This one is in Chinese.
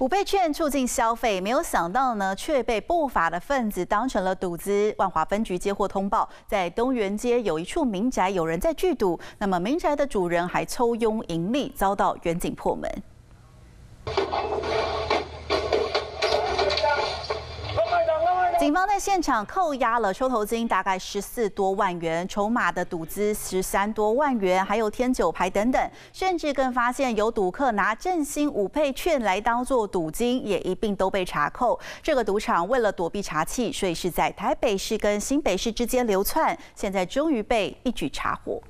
五倍券促进消费，没有想到呢，却被不法的分子当成了赌资。万华分局接获通报，在东园街有一处民宅有人在聚赌，那么民宅的主人还抽佣盈利，遭到远景破门。警方在现场扣押了抽头金大概十四多万元，筹码的赌资十三多万元，还有天九牌等等，甚至更发现有赌客拿振兴五倍券来当做赌金，也一并都被查扣。这个赌场为了躲避查缉，所以是在台北市跟新北市之间流窜，现在终于被一举查获。